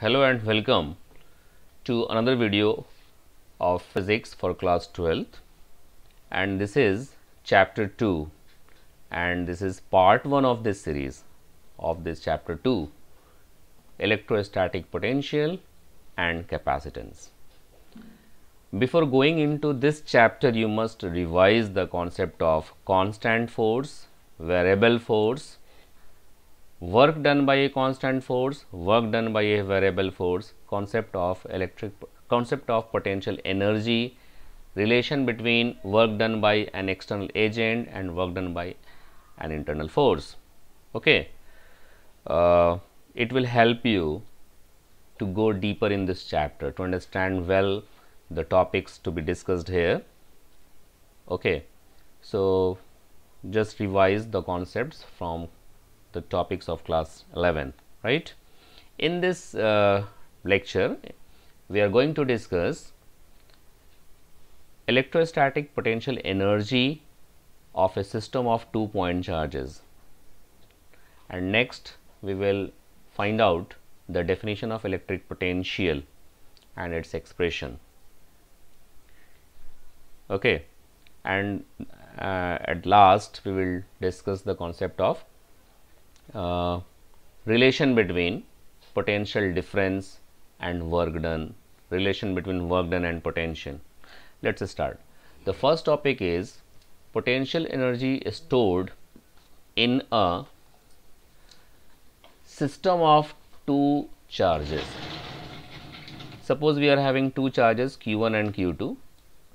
Hello and welcome to another video of physics for class 12th and this is chapter 2 and this is part 1 of this series of this chapter 2 electrostatic potential and capacitance. Before going into this chapter you must revise the concept of constant force, variable force work done by a constant force work done by a variable force concept of electric concept of potential energy relation between work done by an external agent and work done by an internal force okay uh, it will help you to go deeper in this chapter to understand well the topics to be discussed here okay so just revise the concepts from the topics of class 11 right in this uh, lecture we are going to discuss electrostatic potential energy of a system of two point charges and next we will find out the definition of electric potential and its expression okay and uh, at last we will discuss the concept of uh, relation between potential difference and work done, relation between work done and potential. Let us start. The first topic is potential energy stored in a system of two charges. Suppose we are having two charges Q1 and Q2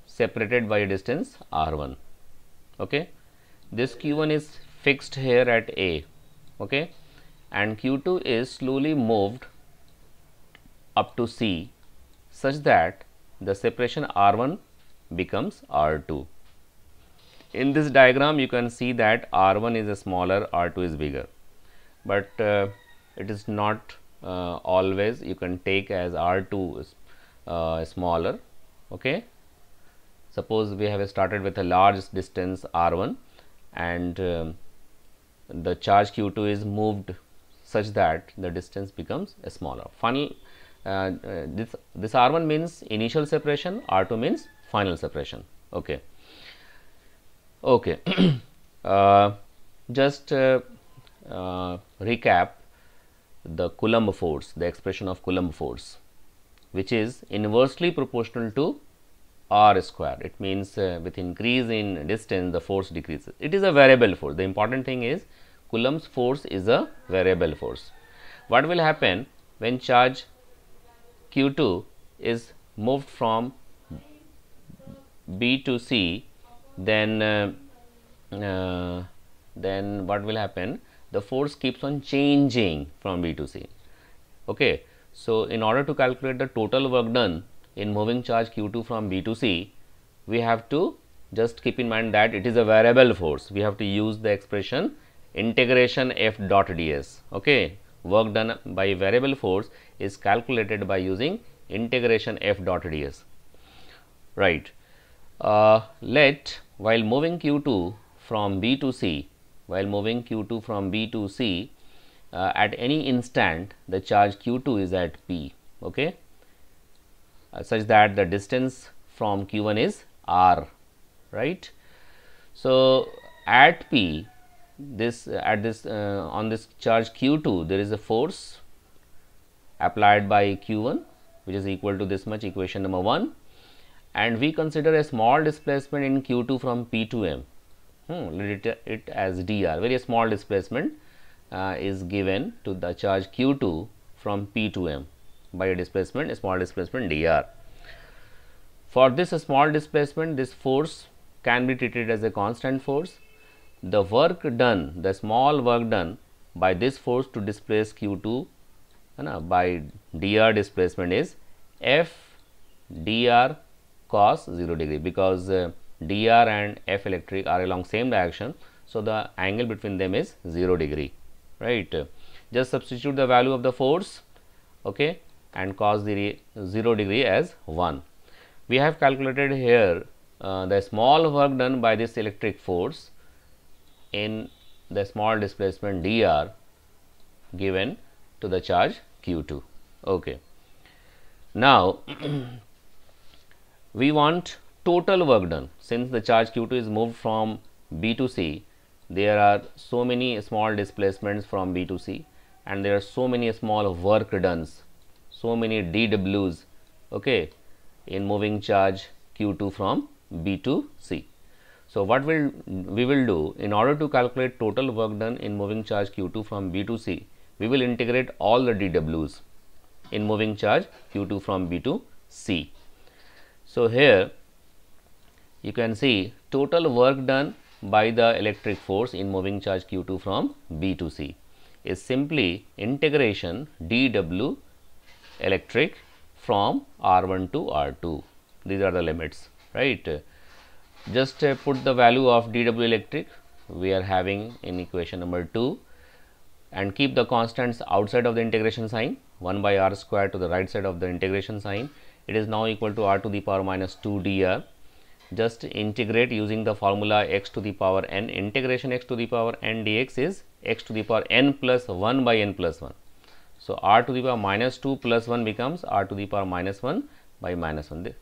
separated by a distance R1. Okay. This Q1 is fixed here at A okay and q2 is slowly moved up to c such that the separation r1 becomes r2 in this diagram you can see that r1 is a smaller r2 is bigger but uh, it is not uh, always you can take as r2 is uh, smaller okay suppose we have started with a large distance r1 and um, the charge q2 is moved such that the distance becomes smaller final uh, this this r1 means initial separation r2 means final separation okay okay uh, just uh, uh, recap the coulomb force the expression of coulomb force which is inversely proportional to r square it means uh, with increase in distance the force decreases it is a variable force the important thing is Coulomb's force is a variable force. What will happen when charge Q2 is moved from B to C, then uh, uh, then what will happen? The force keeps on changing from B to C. Okay. So, in order to calculate the total work done in moving charge Q2 from B to C, we have to just keep in mind that it is a variable force. We have to use the expression integration f dot ds okay work done by variable force is calculated by using integration f dot ds right uh, let while moving q2 from b to c while moving q2 from b to c uh, at any instant the charge q2 is at p okay uh, such that the distance from q1 is r right so at p this uh, at this uh, on this charge q2 there is a force applied by q1 which is equal to this much equation number 1 and we consider a small displacement in q2 from p to m hmm, let it, it as dr very small displacement uh, is given to the charge q2 from p to m by a displacement a small displacement dr for this small displacement this force can be treated as a constant force the work done, the small work done by this force to displace Q2 na, by dr displacement is F dr cos 0 degree because uh, dr and F electric are along same direction. So, the angle between them is 0 degree, right. Just substitute the value of the force okay, and cos 0 degree as 1. We have calculated here uh, the small work done by this electric force in the small displacement dr given to the charge q2 okay now we want total work done since the charge q2 is moved from b to c there are so many small displacements from b to c and there are so many small work done so many dws okay in moving charge q2 from b to c so, what will we will do in order to calculate total work done in moving charge Q2 from B to C, we will integrate all the dWs in moving charge Q2 from B to C. So, here you can see total work done by the electric force in moving charge Q2 from B to C is simply integration dW electric from R1 to R2. These are the limits, right just uh, put the value of dw electric we are having in equation number 2 and keep the constants outside of the integration sign 1 by r square to the right side of the integration sign it is now equal to r to the power minus 2 dr just integrate using the formula x to the power n integration x to the power n dx is x to the power n plus 1 by n plus 1 so r to the power minus 2 plus 1 becomes r to the power minus 1 by minus 1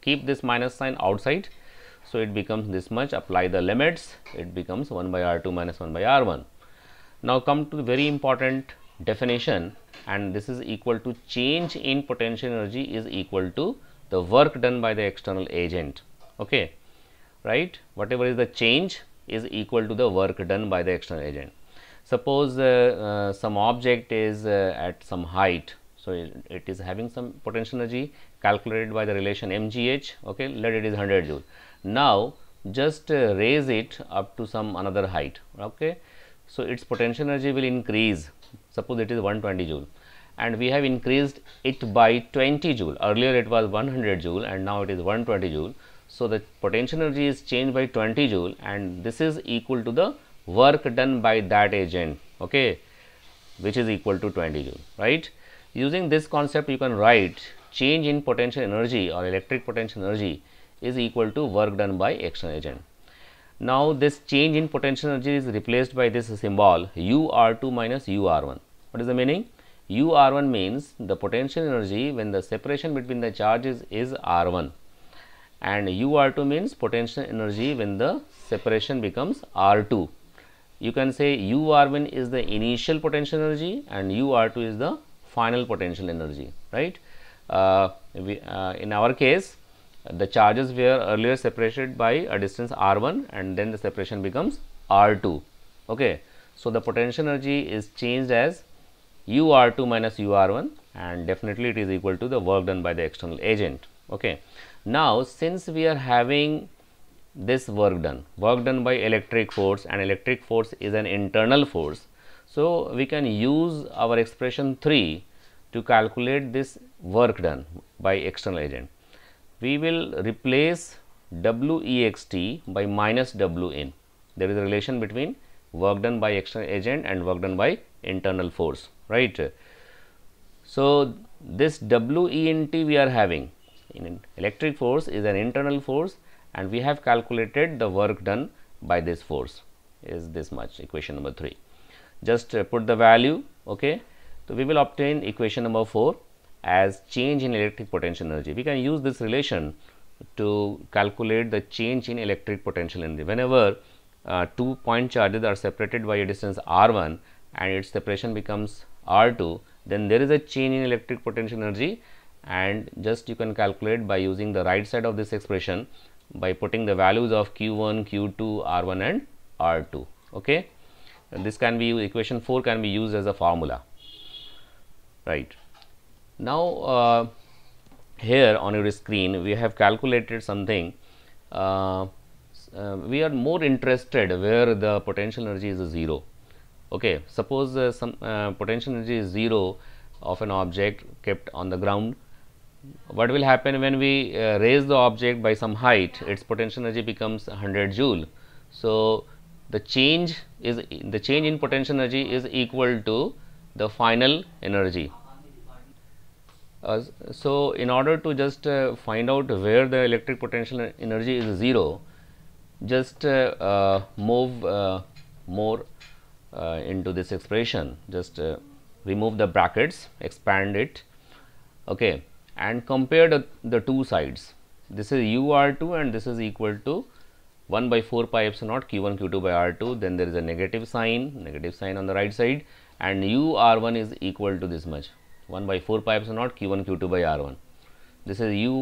keep this minus sign outside so, it becomes this much apply the limits it becomes 1 by r 2 minus 1 by r 1. Now, come to very important definition and this is equal to change in potential energy is equal to the work done by the external agent. Okay, right? Whatever is the change is equal to the work done by the external agent. Suppose uh, uh, some object is uh, at some height, so it, it is having some potential energy calculated by the relation mgh. Okay, let it is 100 joule now, just uh, raise it up to some another height. Okay. So, its potential energy will increase suppose it is 120 joule and we have increased it by 20 joule earlier it was 100 joule and now it is 120 joule. So, the potential energy is changed by 20 joule and this is equal to the work done by that agent okay, which is equal to 20 joule right. Using this concept you can write change in potential energy or electric potential energy is equal to work done by action agent. Now, this change in potential energy is replaced by this symbol U R 2 minus U R 1. What is the meaning? U R 1 means the potential energy when the separation between the charges is R 1 and U R 2 means potential energy when the separation becomes R 2. You can say U R 1 is the initial potential energy and U R 2 is the final potential energy, right. Uh, we, uh, in our case, the charges were earlier separated by a distance r1 and then the separation becomes r2 okay so the potential energy is changed as u r2 minus u r1 and definitely it is equal to the work done by the external agent okay now since we are having this work done work done by electric force and electric force is an internal force so we can use our expression 3 to calculate this work done by external agent we will replace WEXT by minus WN. There is a relation between work done by external agent and work done by internal force, right. So, this WENT we are having in electric force is an internal force and we have calculated the work done by this force is this much equation number 3. Just uh, put the value, okay. So, we will obtain equation number 4 as change in electric potential energy. We can use this relation to calculate the change in electric potential energy. Whenever uh, two point charges are separated by a distance r1 and its separation becomes r2, then there is a change in electric potential energy and just you can calculate by using the right side of this expression by putting the values of q1, q2, r1 and r2. Okay? And this can be equation 4 can be used as a formula. Right. Now, uh, here on your screen we have calculated something uh, uh, we are more interested where the potential energy is 0 okay suppose uh, some uh, potential energy is zero of an object kept on the ground what will happen when we uh, raise the object by some height its potential energy becomes 100 joule so the change is the change in potential energy is equal to the final energy uh, so, in order to just uh, find out where the electric potential energy is 0, just uh, uh move uh, more into this expression, just remove the brackets, expand it okay, and compare the, the two sides. This is u r 2 and this is equal to 1 by 4 pi epsilon naught q 1 q 2 by r 2, then there is a negative sign, negative sign on the right side and u r 1 is equal to this much 1 by 4 pi epsilon naught q1 q2 by r1. This is u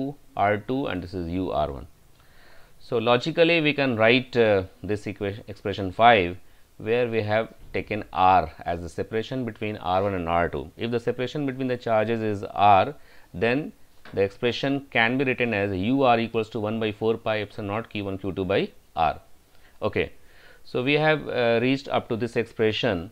r2 and this is u r1. So, logically we can write uh, this equation expression 5 where we have taken r as the separation between r1 and r2. If the separation between the charges is r then the expression can be written as u r equals to 1 by 4 pi epsilon naught q1 q2 by r. Okay. So, we have uh, reached up to this expression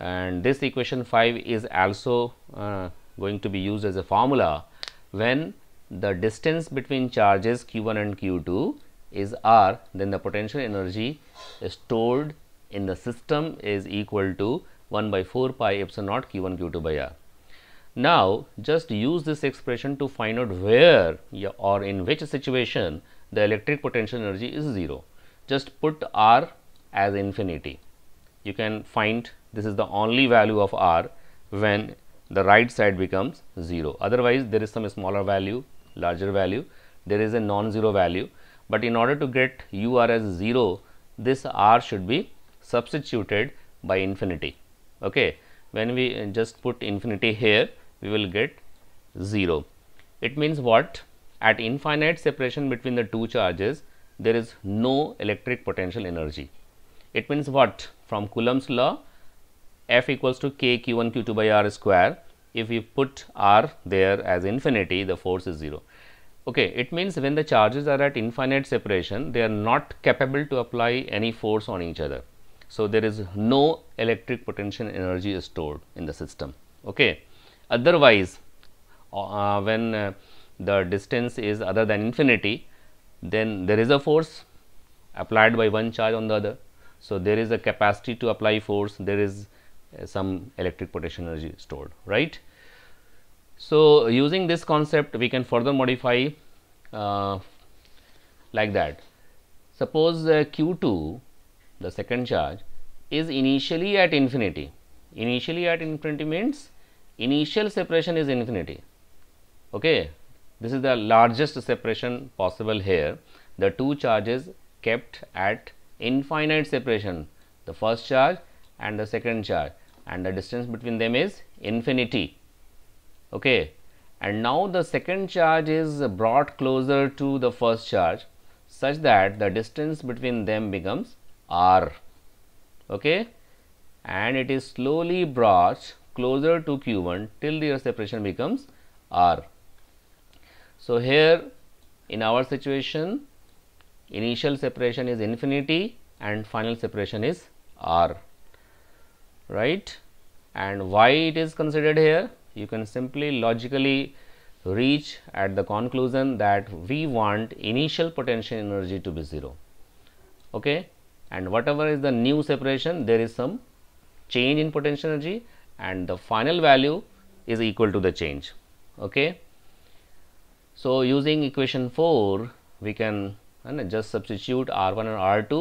and this equation 5 is also uh, going to be used as a formula when the distance between charges q1 and q2 is r then the potential energy stored in the system is equal to 1 by 4 pi epsilon naught q1 q2 by r. Now, just use this expression to find out where or in which situation the electric potential energy is 0. Just put r as infinity you can find this is the only value of r when the right side becomes 0 otherwise there is some smaller value larger value there is a non-zero value but in order to get u r as 0 this r should be substituted by infinity okay when we just put infinity here we will get 0 it means what at infinite separation between the two charges there is no electric potential energy it means what from Coulomb's law f equals to k q1 q2 by r square if we put r there as infinity the force is 0. Okay, it means when the charges are at infinite separation they are not capable to apply any force on each other. So, there is no electric potential energy stored in the system. Okay. Otherwise, uh, uh when uh, the distance is other than infinity, then there is a force applied by one charge on the other so, there is a capacity to apply force, there is uh, some electric potential energy stored, right. So, using this concept we can further modify uh, like that. Suppose uh, Q2 the second charge is initially at infinity. Initially at infinity means initial separation is infinity. Okay. This is the largest separation possible here. The two charges kept at infinite separation the first charge and the second charge and the distance between them is infinity okay and now the second charge is brought closer to the first charge such that the distance between them becomes r okay and it is slowly brought closer to q1 till their separation becomes r so here in our situation Initial separation is infinity and final separation is r, right? And why it is considered here? You can simply logically reach at the conclusion that we want initial potential energy to be 0, okay? And whatever is the new separation, there is some change in potential energy and the final value is equal to the change, okay? So, using equation 4, we can and just substitute r1 and r2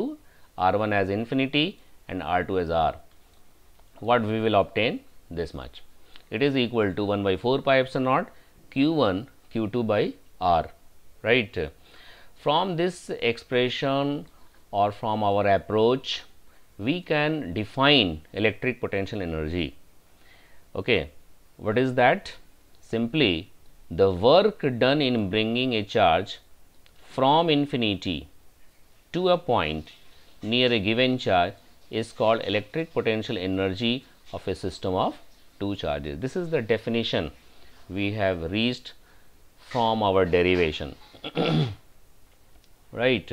r1 as infinity and r2 as r what we will obtain this much it is equal to 1 by 4 pi epsilon naught q1 q2 by r right from this expression or from our approach we can define electric potential energy okay what is that simply the work done in bringing a charge from infinity to a point near a given charge is called electric potential energy of a system of two charges. This is the definition we have reached from our derivation, right.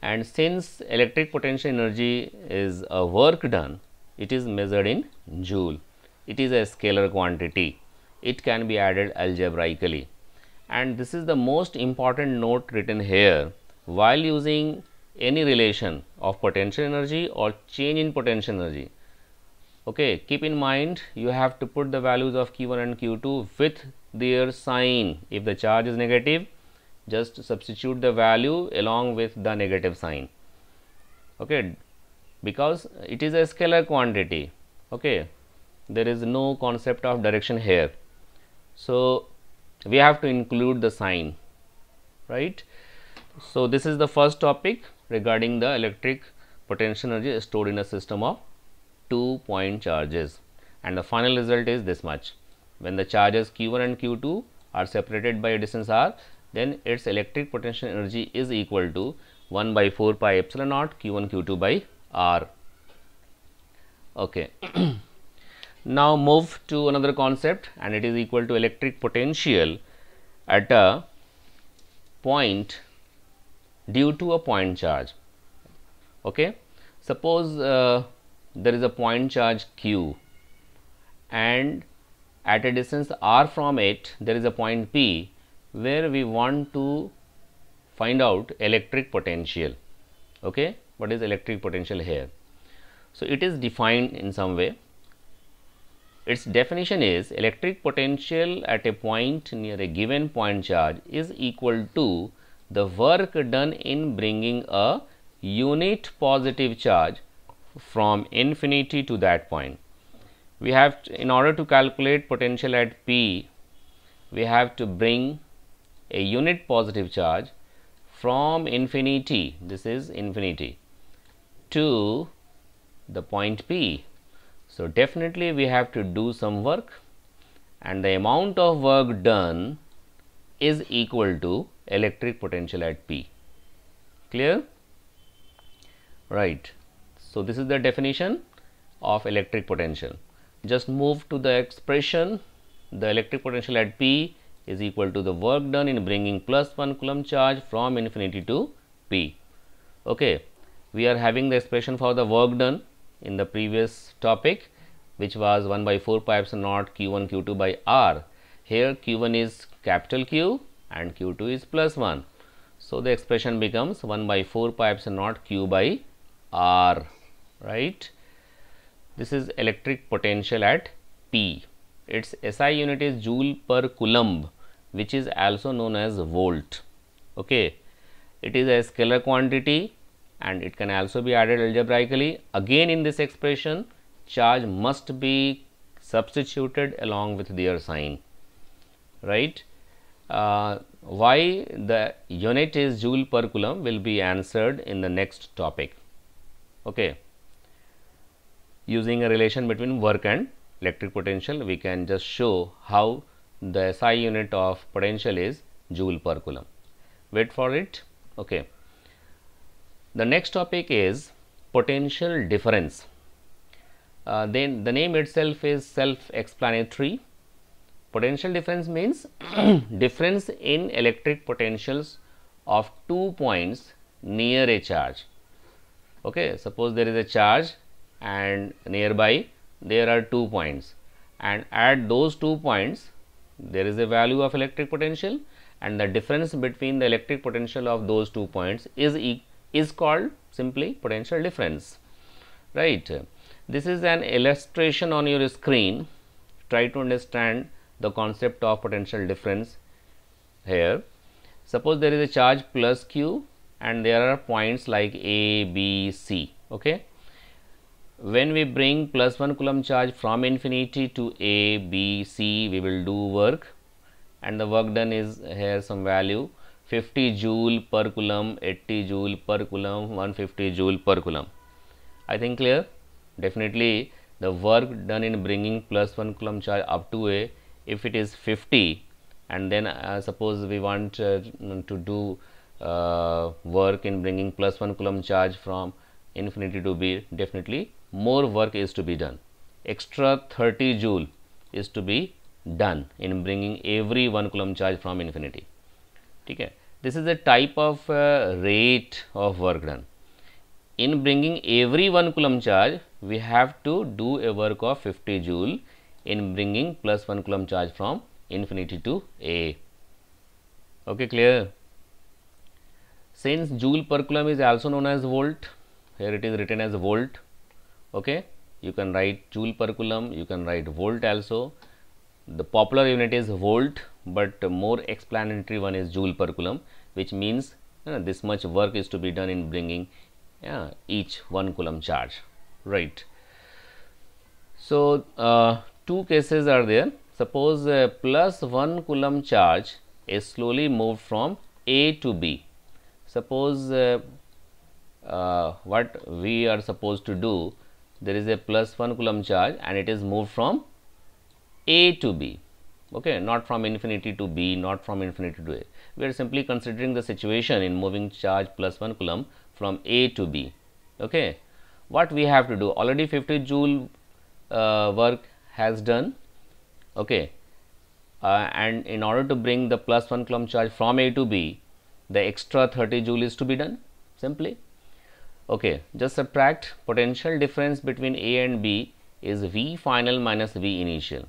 And since electric potential energy is a work done, it is measured in joule. It is a scalar quantity. It can be added algebraically and this is the most important note written here while using any relation of potential energy or change in potential energy okay keep in mind you have to put the values of q1 and q2 with their sign if the charge is negative just substitute the value along with the negative sign okay because it is a scalar quantity okay there is no concept of direction here so we have to include the sign right. So, this is the first topic regarding the electric potential energy stored in a system of two point charges and the final result is this much. When the charges q1 and q2 are separated by a distance r then its electric potential energy is equal to 1 by 4 pi epsilon naught q1 q2 by r. Okay. Now move to another concept and it is equal to electric potential at a point due to a point charge. Okay. Suppose uh, there is a point charge q and at a distance r from it there is a point p where we want to find out electric potential. Okay. What is electric potential here? So, it is defined in some way its definition is electric potential at a point near a given point charge is equal to the work done in bringing a unit positive charge from infinity to that point. We have to, in order to calculate potential at P, we have to bring a unit positive charge from infinity, this is infinity, to the point P so, definitely we have to do some work and the amount of work done is equal to electric potential at P. Clear? Right. So, this is the definition of electric potential. Just move to the expression the electric potential at P is equal to the work done in bringing plus 1 coulomb charge from infinity to P. Okay. We are having the expression for the work done in the previous topic which was 1 by 4 pi epsilon naught q1 q2 by r. Here q1 is capital Q and q2 is plus 1. So, the expression becomes 1 by 4 pi epsilon naught q by r right. This is electric potential at P. Its SI unit is joule per coulomb which is also known as volt. Okay. It is a scalar quantity and it can also be added algebraically. Again in this expression charge must be substituted along with their sign, right. Uh, why the unit is joule per coulomb will be answered in the next topic, okay. Using a relation between work and electric potential, we can just show how the SI unit of potential is joule per coulomb. Wait for it, okay. The next topic is potential difference. Uh, then the name itself is self-explanatory. Potential difference means difference in electric potentials of two points near a charge. Okay, suppose there is a charge and nearby there are two points and at those two points there is a value of electric potential and the difference between the electric potential of those two points is e is called simply potential difference right this is an illustration on your screen try to understand the concept of potential difference here suppose there is a charge plus q and there are points like a b c okay when we bring plus 1 coulomb charge from infinity to a b c we will do work and the work done is here some value fifty joule per coulomb eighty joule per coulomb one fifty joule per coulomb I think clear definitely the work done in bringing plus one coulomb charge up to A if it is fifty and then suppose we want to do work in bringing plus one coulomb charge from infinity to B definitely more work is to be done extra thirty joule is to be done in bringing every one coulomb charge from infinity ठीक है This is the type of uh, rate of work done. In bringing every 1 coulomb charge, we have to do a work of 50 joule in bringing plus 1 coulomb charge from infinity to A. Okay, clear? Since joule per coulomb is also known as volt, here it is written as volt. Okay, you can write joule per coulomb, you can write volt also. The popular unit is volt, but more explanatory one is joule per coulomb which means this much work is to be done in bringing uh, each one coulomb charge right so uh, two cases are there suppose uh, plus one coulomb charge is slowly moved from a to b suppose uh, uh, what we are supposed to do there is a plus 1 coulomb charge and it is moved from a to b okay not from infinity to b not from infinity to a we are simply considering the situation in moving charge plus 1 coulomb from a to b okay what we have to do already 50 joule uh, work has done okay uh, and in order to bring the plus 1 coulomb charge from a to b the extra 30 joule is to be done simply okay just subtract potential difference between a and b is v final minus v initial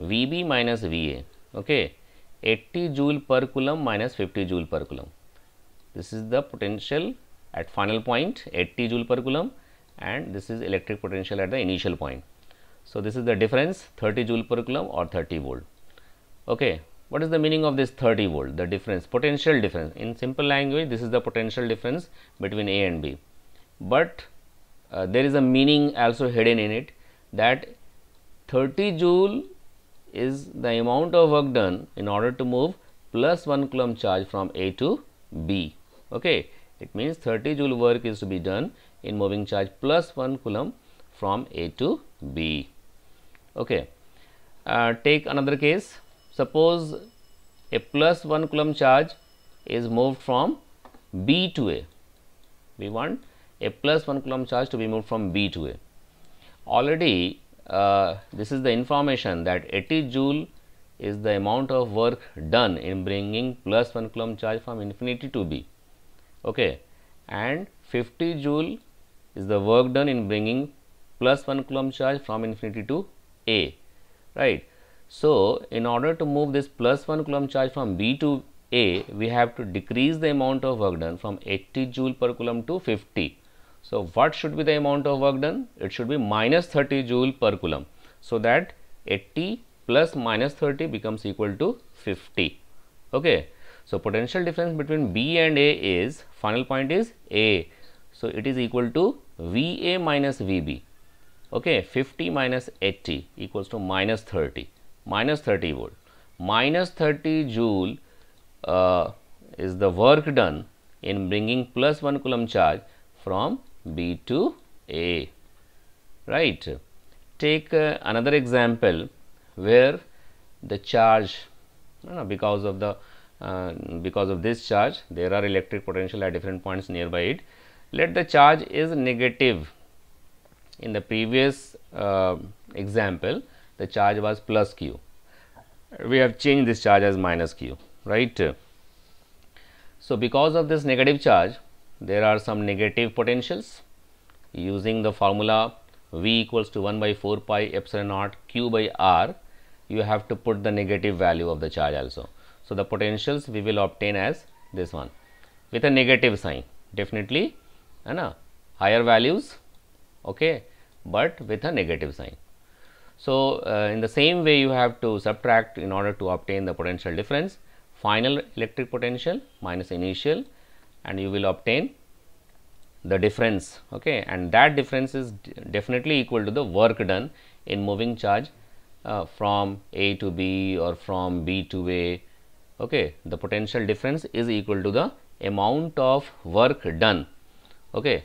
VB minus VA, okay, 80 joule per coulomb minus 50 joule per coulomb. This is the potential at final point 80 joule per coulomb and this is electric potential at the initial point. So, this is the difference 30 joule per coulomb or 30 volt. Okay. What is the meaning of this 30 volt? The difference, potential difference. In simple language, this is the potential difference between A and B. But uh, there is a meaning also hidden in it that 30 joule is the amount of work done in order to move plus 1 coulomb charge from A to B. Okay. It means 30 joule work is to be done in moving charge plus 1 coulomb from A to B. Okay. Uh, take another case. Suppose a plus 1 coulomb charge is moved from B to A. We want a plus 1 coulomb charge to be moved from B to A. Already uh, this is the information that 80 joule is the amount of work done in bringing plus 1 coulomb charge from infinity to B. Okay. And 50 joule is the work done in bringing plus 1 coulomb charge from infinity to A. Right. So, in order to move this plus 1 coulomb charge from B to A, we have to decrease the amount of work done from 80 joule per coulomb to 50. So, what should be the amount of work done? It should be minus 30 joule per coulomb. So, that 80 plus minus 30 becomes equal to 50. Okay. So, potential difference between B and A is final point is A. So, it is equal to V A minus V B. Okay, 50 minus 80 equals to minus 30, minus 30 volt. Minus 30 joule uh, is the work done in bringing plus 1 coulomb charge from B to A, right. Take uh, another example where the charge you know, because of the uh, because of this charge there are electric potential at different points nearby it. Let the charge is negative. In the previous uh, example the charge was plus q. We have changed this charge as minus q right. So, because of this negative charge there are some negative potentials using the formula V equals to 1 by 4 pi epsilon naught Q by R you have to put the negative value of the charge also. So, the potentials we will obtain as this one with a negative sign definitely and higher values okay, but with a negative sign. So, uh, in the same way you have to subtract in order to obtain the potential difference final electric potential minus initial and you will obtain the difference okay and that difference is definitely equal to the work done in moving charge uh, from A to B or from B to A okay the potential difference is equal to the amount of work done okay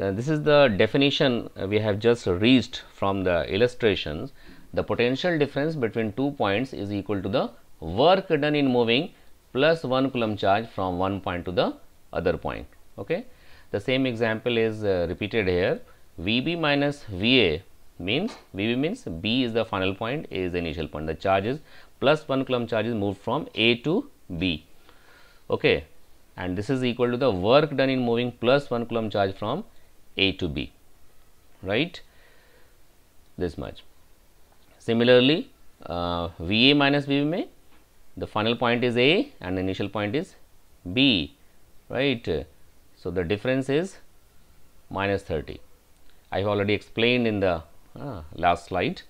uh, this is the definition we have just reached from the illustrations the potential difference between two points is equal to the work done in moving plus 1 coulomb charge from one point to the other point. Okay? The same example is uh, repeated here VB minus VA means VB means B is the final point, A is the initial point. The charge is plus 1 coulomb charge is moved from A to B. Okay? And this is equal to the work done in moving plus 1 coulomb charge from A to B. Right? This much. Similarly, uh, VA minus VB may the final point is A and initial point is B right. So, the difference is minus 30. I have already explained in the uh, last slide,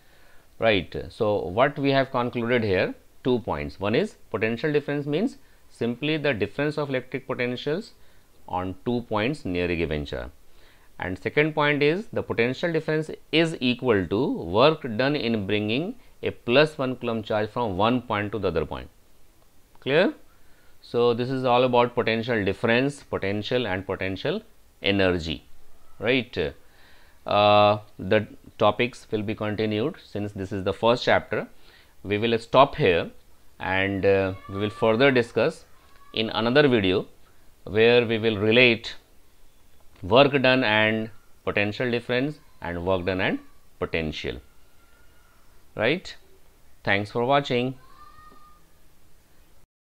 right. So, what we have concluded here two points. One is potential difference means simply the difference of electric potentials on two points near a given charge. And second point is the potential difference is equal to work done in bringing a plus 1 coulomb charge from one point to the other point. Clear? So, this is all about potential difference, potential and potential energy, right. Uh, the topics will be continued since this is the first chapter. We will stop here and uh, we will further discuss in another video where we will relate work done and potential difference and work done and potential, right. Thanks for watching.